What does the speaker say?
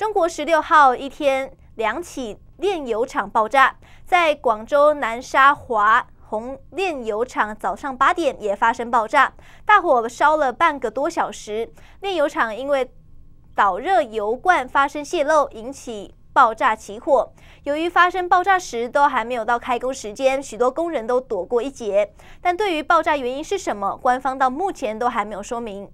中国十六号一天两起炼油厂爆炸，在广州南沙华宏炼油厂早上八点也发生爆炸，大火烧了半个多小时。炼油厂因为导热油罐发生泄漏引起爆炸起火，由于发生爆炸时都还没有到开工时间，许多工人都躲过一劫。但对于爆炸原因是什么，官方到目前都还没有说明。